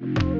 Thank you.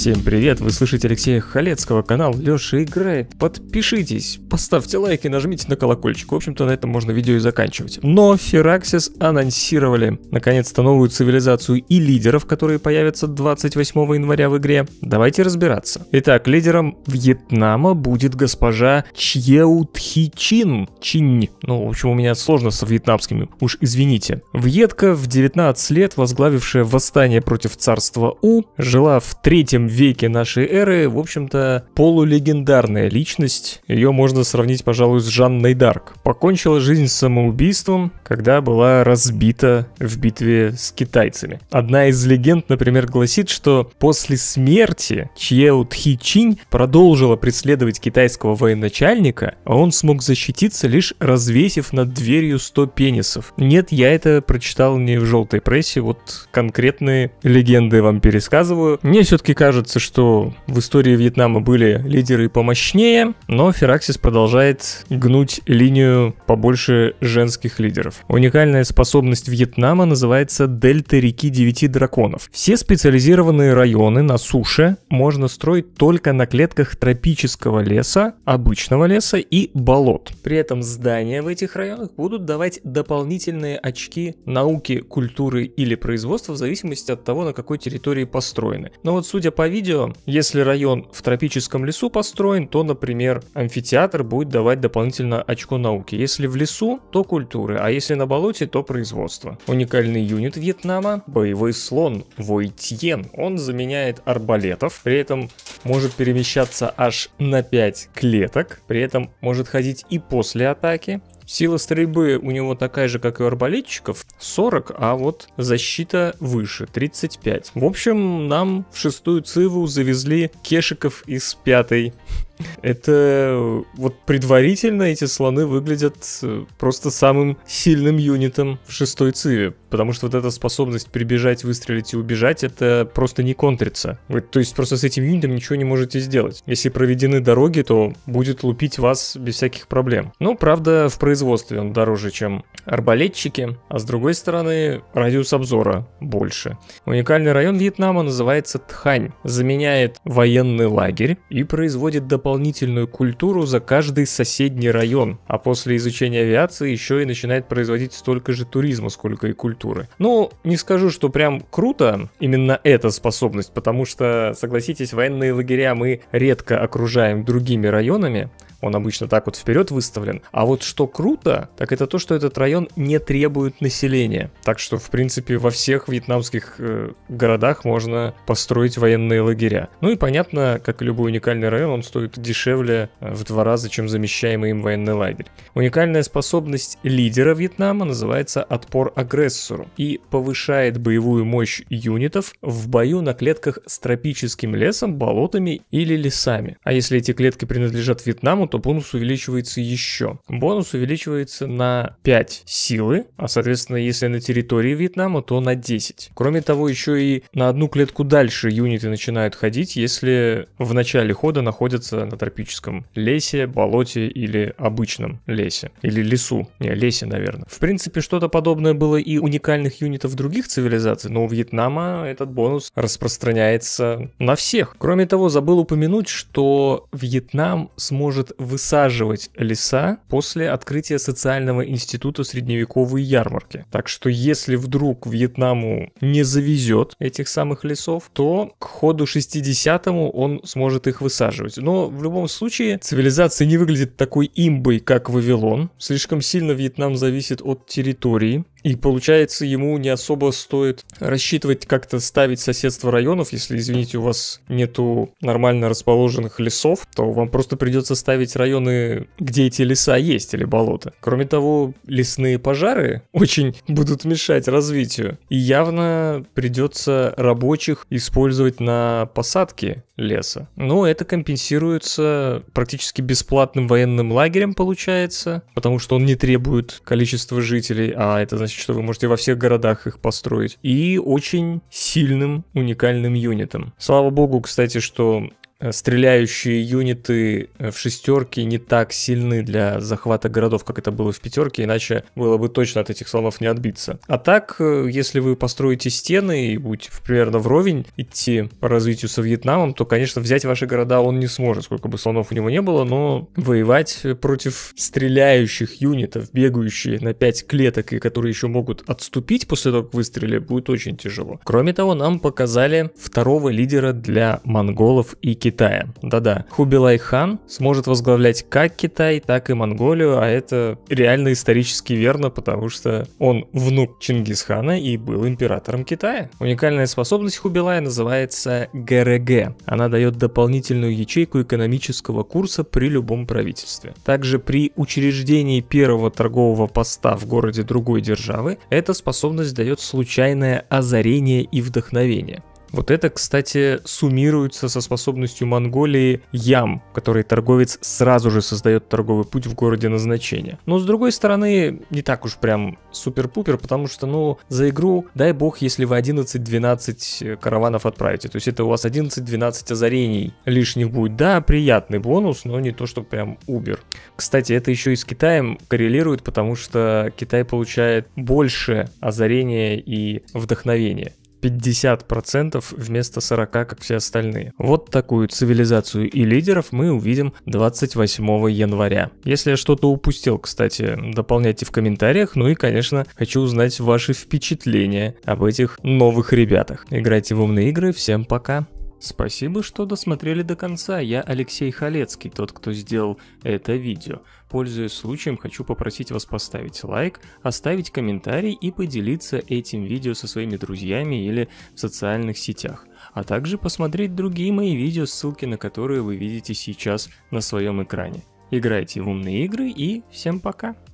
Всем привет, вы слышите Алексея Халецкого, канал Лёша Играет. Подпишитесь, поставьте лайк и нажмите на колокольчик. В общем-то, на этом можно видео и заканчивать. Но Фераксис анонсировали, наконец-то, новую цивилизацию и лидеров, которые появятся 28 января в игре. Давайте разбираться. Итак, лидером Вьетнама будет госпожа Чьеутхи Чин. Чинь. Ну, в общем, у меня сложно со вьетнамскими, уж извините. Вьетка в 19 лет, возглавившая восстание против царства У, жила в третьем веке нашей эры, в общем-то, полулегендарная личность. Ее можно сравнить, пожалуй, с Жанной Дарк. Покончила жизнь самоубийством, когда была разбита в битве с китайцами. Одна из легенд, например, гласит, что после смерти Чьеу Тхи Чинь продолжила преследовать китайского военачальника, а он смог защититься, лишь развесив над дверью 100 пенисов. Нет, я это прочитал не в желтой прессе, вот конкретные легенды вам пересказываю. Мне все-таки кажется, кажется, что в истории Вьетнама были лидеры помощнее, но Фераксис продолжает гнуть линию побольше женских лидеров. Уникальная способность Вьетнама называется «Дельта реки девяти драконов». Все специализированные районы на суше можно строить только на клетках тропического леса, обычного леса и болот. При этом здания в этих районах будут давать дополнительные очки науки, культуры или производства в зависимости от того, на какой территории построены. Но вот судя по видео. Если район в тропическом лесу построен, то, например, амфитеатр будет давать дополнительно очко науки. Если в лесу, то культуры, а если на болоте, то производство. Уникальный юнит Вьетнама – боевой слон Войтьен. Он заменяет арбалетов, при этом может перемещаться аж на 5 клеток, при этом может ходить и после атаки, Сила стрельбы у него такая же, как и у арбалетчиков, 40, а вот защита выше, 35. В общем, нам в шестую циву завезли кешиков из пятой. Это э, вот предварительно эти слоны выглядят э, просто самым сильным юнитом в шестой циве, потому что вот эта способность прибежать, выстрелить и убежать, это просто не контрится. Вы, то есть просто с этим юнитом ничего не можете сделать. Если проведены дороги, то будет лупить вас без всяких проблем. Но, ну, правда, в производстве производстве он дороже, чем арбалетчики, а с другой стороны радиус обзора больше. Уникальный район Вьетнама называется Тхань, заменяет военный лагерь и производит дополнительную культуру за каждый соседний район, а после изучения авиации еще и начинает производить столько же туризма, сколько и культуры. Ну, не скажу, что прям круто именно эта способность, потому что, согласитесь, военные лагеря мы редко окружаем другими районами, он обычно так вот вперед выставлен. А вот что круто, так это то, что этот район не требует населения. Так что, в принципе, во всех вьетнамских э, городах можно построить военные лагеря. Ну и понятно, как и любой уникальный район, он стоит дешевле э, в два раза, чем замещаемый им военный лагерь. Уникальная способность лидера Вьетнама называется «Отпор агрессору» и повышает боевую мощь юнитов в бою на клетках с тропическим лесом, болотами или лесами. А если эти клетки принадлежат Вьетнаму, то бонус увеличивается еще. Бонус увеличивается на 5 силы, а соответственно, если на территории Вьетнама, то на 10. Кроме того, еще и на одну клетку дальше юниты начинают ходить, если в начале хода находятся на тропическом лесе, болоте или обычном лесе. Или лесу. Не, лесе, наверное. В принципе, что-то подобное было и уникальных юнитов других цивилизаций, но у Вьетнама этот бонус распространяется на всех. Кроме того, забыл упомянуть, что Вьетнам сможет высаживать леса после открытия социального института средневековой ярмарки. Так что если вдруг Вьетнаму не завезет этих самых лесов, то к ходу 60-му он сможет их высаживать. Но в любом случае цивилизация не выглядит такой имбой, как Вавилон. Слишком сильно Вьетнам зависит от территории. И получается, ему не особо стоит рассчитывать как-то ставить соседство районов. Если, извините, у вас нету нормально расположенных лесов, то вам просто придется ставить районы, где эти леса есть или болота. Кроме того, лесные пожары очень будут мешать развитию. И явно придется рабочих использовать на посадке леса. Но это компенсируется практически бесплатным военным лагерем, получается, потому что он не требует количества жителей, а это значит, значит, что вы можете во всех городах их построить. И очень сильным, уникальным юнитом. Слава богу, кстати, что Э, стреляющие юниты э, в шестерке не так сильны для захвата городов, как это было в пятерке, иначе было бы точно от этих слонов не отбиться. А так, э, если вы построите стены и будете примерно вровень идти по развитию со Вьетнамом, то, конечно, взять ваши города он не сможет, сколько бы слонов у него не было, но воевать против стреляющих юнитов, бегающие на 5 клеток и которые еще могут отступить после того, как выстрели, будет очень тяжело. Кроме того, нам показали второго лидера для монголов и китайцев Китая. Да-да, Хубилай Хан сможет возглавлять как Китай, так и Монголию, а это реально исторически верно, потому что он внук Чингисхана и был императором Китая. Уникальная способность Хубилая называется ГРГ. Она дает дополнительную ячейку экономического курса при любом правительстве. Также при учреждении первого торгового поста в городе другой державы эта способность дает случайное озарение и вдохновение. Вот это, кстати, суммируется со способностью Монголии ям, который торговец сразу же создает торговый путь в городе назначения. Но с другой стороны, не так уж прям супер-пупер, потому что, ну, за игру, дай бог, если вы 11-12 э, караванов отправите, то есть это у вас 11-12 озарений лишних будет. Да, приятный бонус, но не то, что прям убер. Кстати, это еще и с Китаем коррелирует, потому что Китай получает больше озарения и вдохновения. 50% вместо 40, как все остальные. Вот такую цивилизацию и лидеров мы увидим 28 января. Если я что-то упустил, кстати, дополняйте в комментариях. Ну и, конечно, хочу узнать ваши впечатления об этих новых ребятах. Играйте в умные игры. Всем пока. Спасибо, что досмотрели до конца. Я Алексей Халецкий, тот, кто сделал это видео. Пользуясь случаем, хочу попросить вас поставить лайк, оставить комментарий и поделиться этим видео со своими друзьями или в социальных сетях. А также посмотреть другие мои видео, ссылки на которые вы видите сейчас на своем экране. Играйте в умные игры и всем пока!